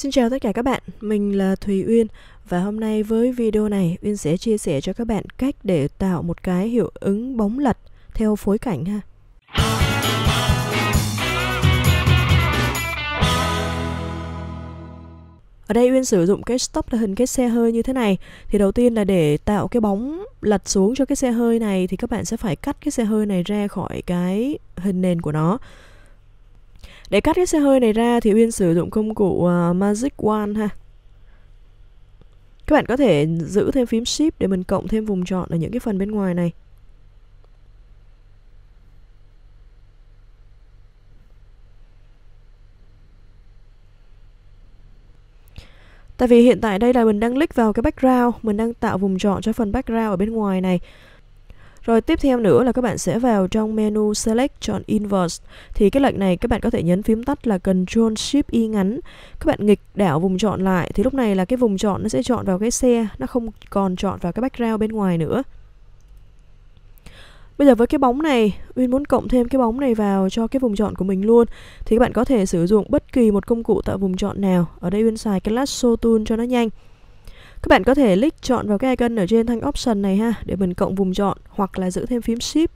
Xin chào tất cả các bạn, mình là Thùy Uyên và hôm nay với video này Uyên sẽ chia sẻ cho các bạn cách để tạo một cái hiệu ứng bóng lật theo phối cảnh ha. Ở đây Uyên sử dụng cái stop là hình cái xe hơi như thế này Thì đầu tiên là để tạo cái bóng lật xuống cho cái xe hơi này Thì các bạn sẽ phải cắt cái xe hơi này ra khỏi cái hình nền của nó để cắt cái xe hơi này ra thì Uyên sử dụng công cụ uh, Magic Wand ha Các bạn có thể giữ thêm phím Shift để mình cộng thêm vùng chọn ở những cái phần bên ngoài này Tại vì hiện tại đây là mình đang click vào cái background, mình đang tạo vùng chọn cho phần background ở bên ngoài này rồi tiếp theo nữa là các bạn sẽ vào trong menu Select chọn Inverse. Thì cái lệnh này các bạn có thể nhấn phím tắt là Ctrl Shift Y ngắn. Các bạn nghịch đảo vùng chọn lại thì lúc này là cái vùng chọn nó sẽ chọn vào cái xe, nó không còn chọn vào cái background bên ngoài nữa. Bây giờ với cái bóng này, Uyên muốn cộng thêm cái bóng này vào cho cái vùng chọn của mình luôn Thì các bạn có thể sử dụng bất kỳ một công cụ tạo vùng chọn nào Ở đây Uyên xài cái lasso tool cho nó nhanh các bạn có thể click chọn vào cái icon ở trên thanh option này ha để mình cộng vùng chọn hoặc là giữ thêm phím shift.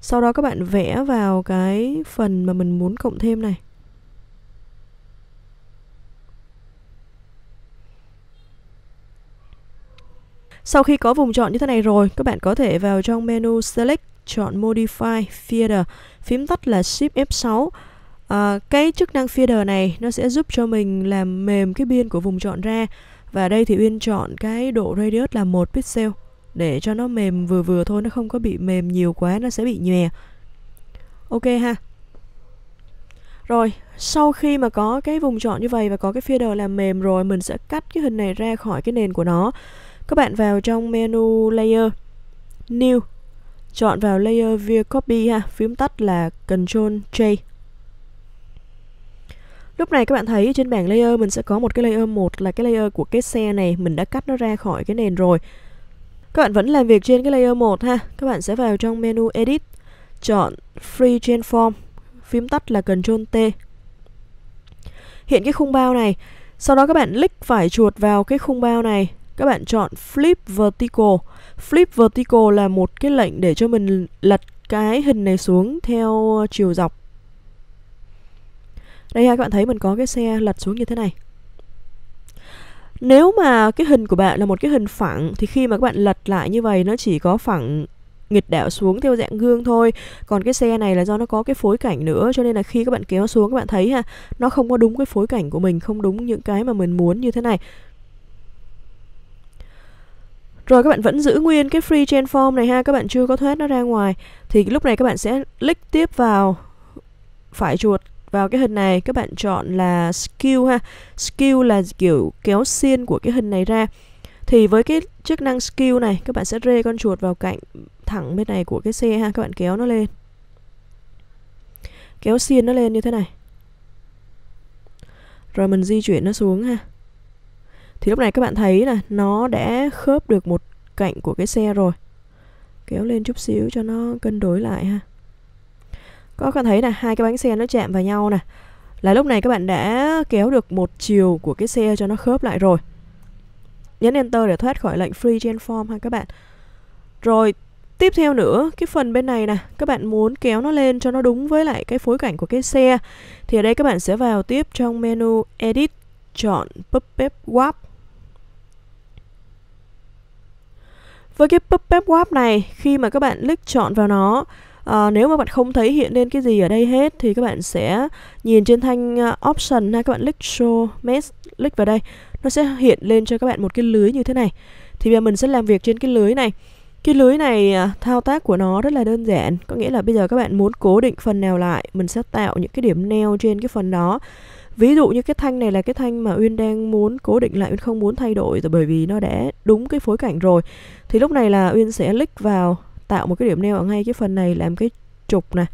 Sau đó các bạn vẽ vào cái phần mà mình muốn cộng thêm này. Sau khi có vùng chọn như thế này rồi, các bạn có thể vào trong menu Select, chọn Modify Feeder, phím tắt là Shift F6. À, cái chức năng feeder này nó sẽ giúp cho mình làm mềm cái biên của vùng chọn ra và đây thì Uyên chọn cái độ radius là một pixel để cho nó mềm vừa vừa thôi, nó không có bị mềm nhiều quá nó sẽ bị nhòe. Ok ha. Rồi, sau khi mà có cái vùng chọn như vậy và có cái fader làm mềm rồi, mình sẽ cắt cái hình này ra khỏi cái nền của nó. Các bạn vào trong menu layer new chọn vào layer via copy ha, phím tắt là ctrl J Lúc này các bạn thấy trên bảng layer mình sẽ có một cái layer 1 là cái layer của cái xe này, mình đã cắt nó ra khỏi cái nền rồi. Các bạn vẫn làm việc trên cái layer 1 ha. Các bạn sẽ vào trong menu edit, chọn free transform, phím tắt là Ctrl T. Hiện cái khung bao này, sau đó các bạn click phải chuột vào cái khung bao này, các bạn chọn flip vertical. Flip vertical là một cái lệnh để cho mình lật cái hình này xuống theo chiều dọc đây ha các bạn thấy mình có cái xe lật xuống như thế này nếu mà cái hình của bạn là một cái hình phẳng thì khi mà các bạn lật lại như vậy nó chỉ có phẳng nghịch đảo xuống theo dạng gương thôi còn cái xe này là do nó có cái phối cảnh nữa cho nên là khi các bạn kéo xuống các bạn thấy ha nó không có đúng cái phối cảnh của mình không đúng những cái mà mình muốn như thế này rồi các bạn vẫn giữ nguyên cái free transform này ha các bạn chưa có thoát nó ra ngoài thì lúc này các bạn sẽ click tiếp vào phải chuột vào cái hình này các bạn chọn là skill ha skill là kiểu kéo xiên của cái hình này ra thì với cái chức năng skill này các bạn sẽ rê con chuột vào cạnh thẳng bên này của cái xe ha các bạn kéo nó lên kéo xiên nó lên như thế này rồi mình di chuyển nó xuống ha thì lúc này các bạn thấy là nó đã khớp được một cạnh của cái xe rồi kéo lên chút xíu cho nó cân đối lại ha có thể thấy là hai cái bánh xe nó chạm vào nhau nè là lúc này các bạn đã kéo được một chiều của cái xe cho nó khớp lại rồi nhấn enter để thoát khỏi lệnh free transform ha các bạn rồi tiếp theo nữa cái phần bên này nè các bạn muốn kéo nó lên cho nó đúng với lại cái phối cảnh của cái xe thì ở đây các bạn sẽ vào tiếp trong menu edit chọn puppet warp với cái puppet warp này khi mà các bạn click chọn vào nó à, nếu mà bạn không thấy hiện lên cái gì ở đây hết thì các bạn sẽ nhìn trên thanh ờ, option ha các bạn click show mesh click vào đây nó sẽ hiện lên cho các bạn một cái lưới như thế này thì bây giờ mình sẽ làm việc trên cái lưới này cái lưới này ờ, thao tác của nó rất là đơn giản có nghĩa là bây giờ các bạn muốn cố định phần nào lại mình sẽ tạo những cái điểm neo trên cái phần đó ví dụ như cái thanh này là cái thanh mà uyên đang muốn cố định lại uyên không muốn thay đổi rồi bởi vì nó đã đúng cái phối cảnh rồi thì lúc này là uyên sẽ click vào tạo một cái điểm neo ở ngay cái phần này làm cái trục nè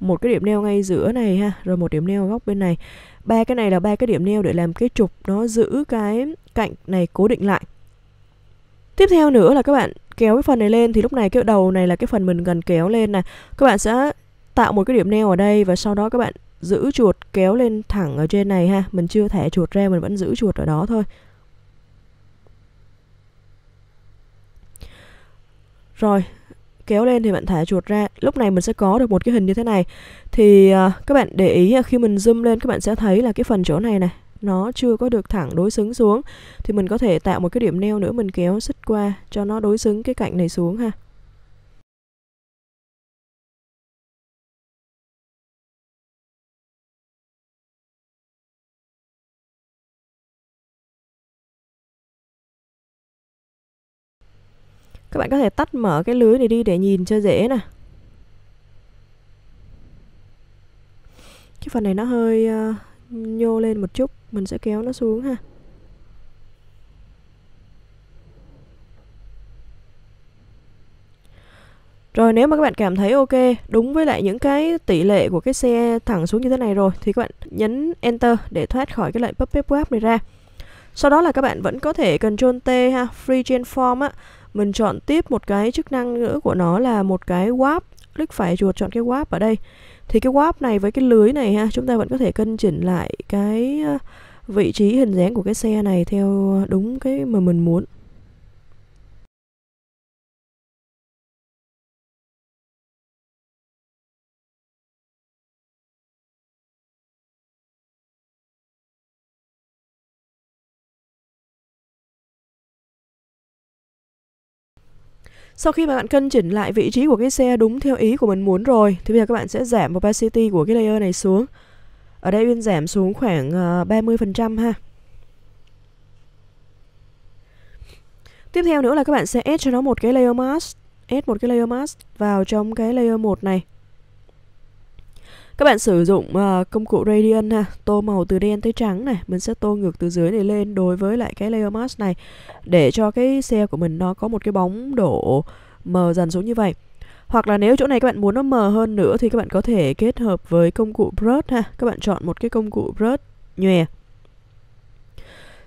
một cái điểm neo ngay giữa này ha rồi một điểm neo góc bên này ba cái này là ba cái điểm neo để làm cái trục nó giữ cái cạnh này cố định lại tiếp theo nữa là các bạn kéo cái phần này lên thì lúc này cái đầu này là cái phần mình gần kéo lên nè các bạn sẽ tạo một cái điểm neo ở đây và sau đó các bạn giữ chuột kéo lên thẳng ở trên này ha mình chưa thẻ chuột ra mình vẫn giữ chuột ở đó thôi rồi kéo lên thì bạn thả chuột ra lúc này mình sẽ có được một cái hình như thế này thì uh, các bạn để ý khi mình zoom lên các bạn sẽ thấy là cái phần chỗ này này nó chưa có được thẳng đối xứng xuống thì mình có thể tạo một cái điểm neo nữa mình kéo xích qua cho nó đối xứng cái cạnh này xuống ha các bạn có thể tắt mở cái lưới này đi để nhìn cho dễ nè cái phần này nó hơi uh, nhô lên một chút mình sẽ kéo nó xuống ha Rồi nếu mà các bạn cảm thấy ok, đúng với lại những cái tỷ lệ của cái xe thẳng xuống như thế này rồi thì các bạn nhấn Enter để thoát khỏi cái lệnh PubMed Web này ra. Sau đó là các bạn vẫn có thể Ctrl T ha, Free Transform á, mình chọn tiếp một cái chức năng nữa của nó là một cái warp click phải chuột chọn cái warp ở đây thì cái warp này với cái lưới này ha chúng ta vẫn có thể cân chỉnh lại cái ờ, vị trí hình dáng của cái xe này theo ờ, đúng cái mà mình muốn Sau khi mà bạn cân chỉnh lại vị trí của cái xe đúng theo ý của mình muốn rồi thì bây giờ các bạn sẽ giảm opacity của cái layer này xuống. Ở đây Uyên giảm xuống khoảng 30% ờ, ha. Tiếp theo nữa là các bạn sẽ add cho nó một cái layer mask, add một cái layer mask vào trong cái layer 1 này. Các bạn sử dụng uh, công cụ Radiant ha, tô màu từ đen tới trắng này, mình sẽ tô ngược từ dưới này lên đối với lại cái layer mask này để cho cái xe của mình nó có một cái bóng độ mờ dần xuống như vậy. Hoặc là nếu chỗ này các bạn muốn nó mờ hơn nữa thì các bạn có thể kết hợp với công cụ brush ha. Các bạn chọn một cái công cụ brush nhòe.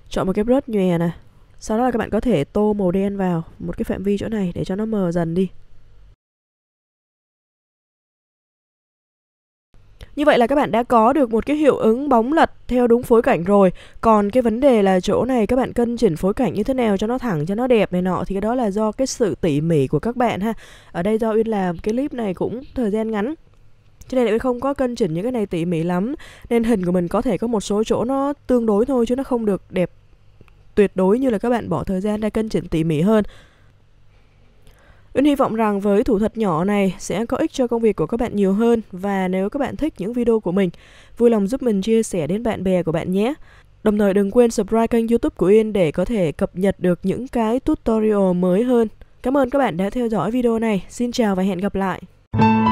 Chọn một cái brush nhòe này. Sau đó là các bạn có thể tô màu đen vào một cái phạm vi chỗ này để cho nó mờ dần đi. Như vậy là các bạn đã có được một cái hiệu ứng bóng lật theo đúng phối cảnh rồi. Còn cái vấn đề là chỗ này các bạn cân chỉnh phối cảnh như thế nào cho nó thẳng, cho nó đẹp này nọ thì cái đó là do cái sự tỉ mỉ của các bạn ha. Ở đây do Uyên làm cái clip này cũng thời gian ngắn cho nên là không có cân chỉnh những cái này tỉ mỉ lắm nên hình của mình có thể có một số chỗ nó tương đối thôi chứ nó không được đẹp tuyệt đối như là các bạn bỏ thời gian ra cân chỉnh tỉ mỉ hơn Uyên hy vọng rằng với thủ thuật nhỏ này sẽ có ích cho công việc của các bạn nhiều hơn và nếu các bạn thích những video của mình, vui lòng giúp mình chia sẻ đến bạn bè của bạn nhé. Đồng thời đừng quên subscribe kênh youtube của Uyên để có thể cập nhật được những cái tutorial mới hơn. Cảm ơn các bạn đã theo dõi video này. Xin chào và hẹn gặp lại.